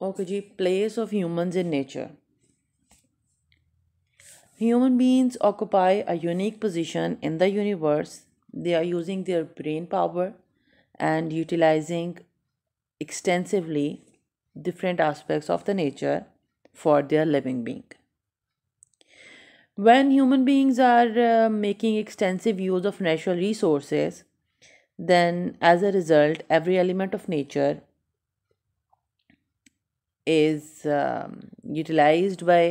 Okay, ji, place of humans in nature. Human beings occupy a unique position in the universe. They are using their brain power and utilizing extensively different aspects of the nature for their living being. When human beings are uh, making extensive use of natural resources, then as a result, every element of nature is um, utilized by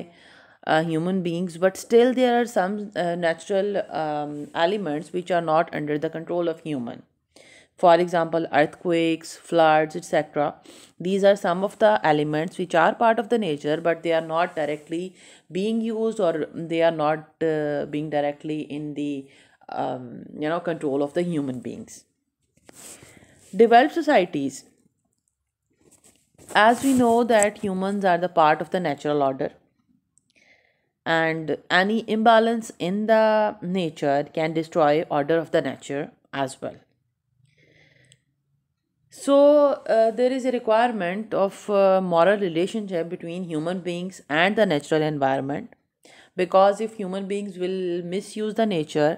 uh, human beings but still there are some uh, natural um, elements which are not under the control of human for example earthquakes floods etc these are some of the elements which are part of the nature but they are not directly being used or they are not uh, being directly in the um, you know control of the human beings developed societies as we know that humans are the part of the natural order and any imbalance in the nature can destroy order of the nature as well so uh, there is a requirement of uh, moral relationship between human beings and the natural environment because if human beings will misuse the nature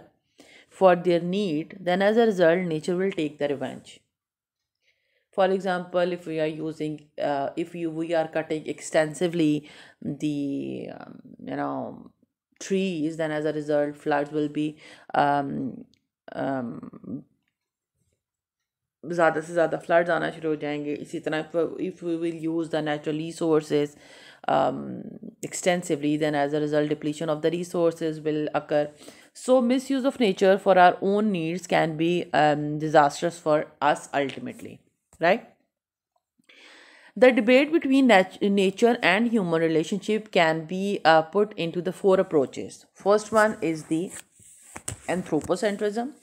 for their need then as a result nature will take the revenge for example if we are using uh, if you we are cutting extensively the um, you know trees then as a result floods will be um, um, ज़्यादा से ज़्यादा floods आना शुरू हो जाएंगे इसी तरह if we will use the natural resources extensively than as a result depletion of the resources will occur so misuse of nature for our own needs can be um, disastrous for us ultimately right the debate between nat nature and human relationship can be uh, put into the four approaches first one is the anthropocentrism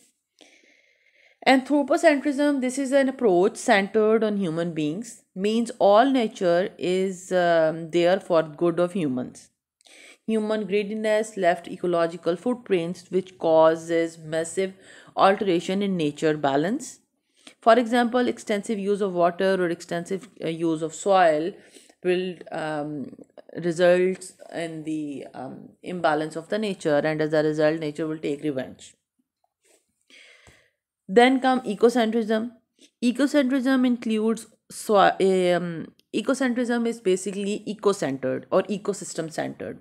anthropocentrism this is an approach centered on human beings means all nature is um, there for good of humans human greediness left ecological footprints which causes massive alteration in nature balance for example, extensive use of water or extensive uh, use of soil will um, results in the um, imbalance of the nature and as a result nature will take revenge. Then come ecocentrism. Ecocentrism includes so, um, ecocentrism is basically eco-centered or ecosystem-centered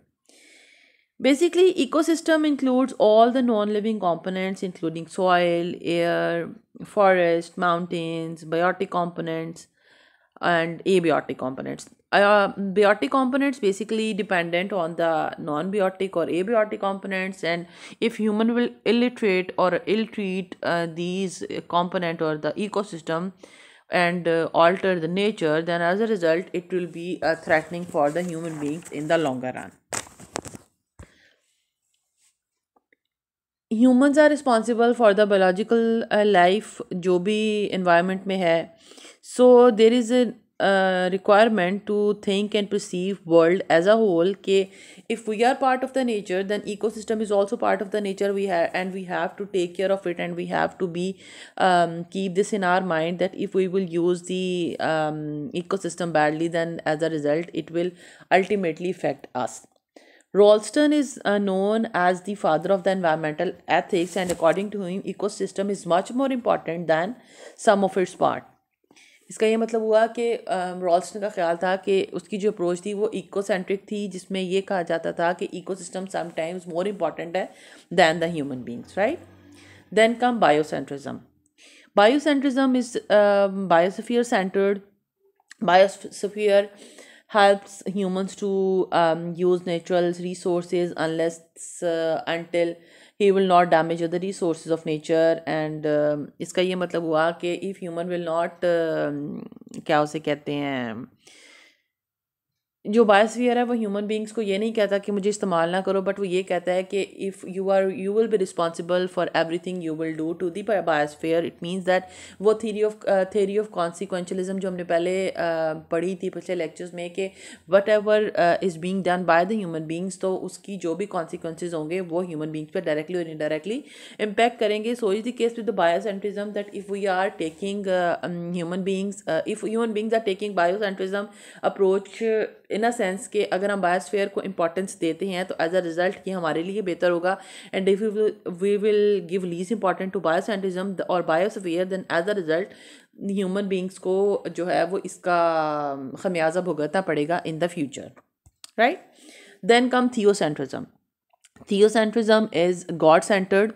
Basically, ecosystem includes all the non-living components including soil, air, forest, mountains, biotic components and abiotic components. Uh, biotic components basically dependent on the non-biotic or abiotic components and if human will illiterate or ill-treat uh, these component or the ecosystem and uh, alter the nature then as a result it will be uh, threatening for the human beings in the longer run. Humans are responsible for the biological life जो भी environment में है so there is requirement to think and perceive world as a whole के if we are part of the nature than ecosystem is also part of the nature we have and we have to take care of it and we have to be keep this in our mind that if we will use the ecosystem badly than as a result it will ultimately effect us Ralston is uh, known as the father of the environmental ethics and according to him ecosystem is much more important than some of its part इसका ये मतलब हुआ कि रॉल्स्टन um, का ख्याल था कि उसकी जो अप्रोच थी वो इकोसेंट्रिक थी जिसमें ये कहा जाता था कि ecosystem sometimes more important है than the human beings right then come biocentrism biocentrism is biosphere centred biosphere helps humans to um, use natural resources unless uh, until he will not damage other resource of nature and इसका ये मतलब हुआ कि if human will not क्या उसे कहते हैं जो बायोस्फीयर है वो ह्यूमन बींग्स को ये नहीं कहता कि मुझे इस्तेमाल ना करो बट वो ये कहता है कि if you are you will be responsible for everything you will do to the biosphere it means that वो theory of theory of consequentialism जो हमने पहले uh, पढ़ी थी पिछले लेक्चर्स में कि whatever is being done by the human beings तो उसकी जो भी कॉन्सिक्वेंसेज होंगे वो ह्यूमन बींग्स पर डायरेक्टली और इनडायरेक्टली इम्पैक्ट करेंगे so is the case with the biocentrism that if we are taking human beings if human beings are taking biocentrism approach in a sense कि अगर हम बायोस्फेयर को importance देते हैं तो एज अ रिजल्ट ये हमारे लिए बेहतर होगा and if we will give less important to biocentrism और biosphere then as a result human beings को जो है वो इसका खमियाजा भुगतना पड़ेगा in the future right then come theocentrism theocentrism is God centred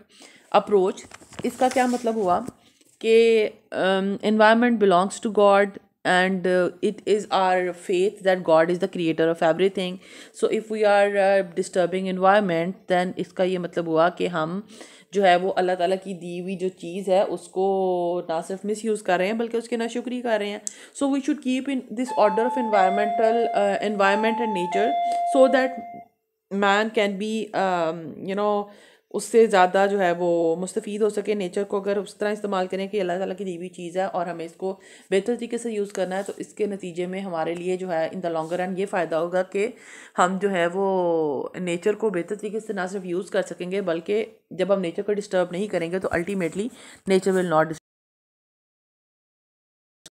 approach इसका क्या मतलब हुआ कि environment belongs to God and uh, it is our faith that god is the creator of everything so if we are uh, disturbing environment then इसका ये मतलब हुआ कि हम जो है वो अल्लाह ताला की दी हुई जो चीज़ है उसको ना सिर्फ मिस यूज़ कर रहे हैं बल्कि उसके नाशुक्री कर रहे हैं so we should keep in this order of environmental environment and nature so that man can be you know उससे ज़्यादा जो है वो मुस्तफ़ हो सके नेचर को अगर उस तरह इस्तेमाल करें कि अल्लाह ताला की दी हुई चीज़ है और हमें इसको बेहतर तरीके से यूज़ करना है तो इसके नतीजे में हमारे लिए जो है इन द लॉन्गर रन ये फ़ायदा होगा कि हम जो है वो नेचर को बेहतर तरीके से ना सिर्फ यूज़ कर सकेंगे बल्कि जब हम नेचर को डिस्टर्ब नहीं करेंगे तो अल्टीमेटली नेचर विल नॉट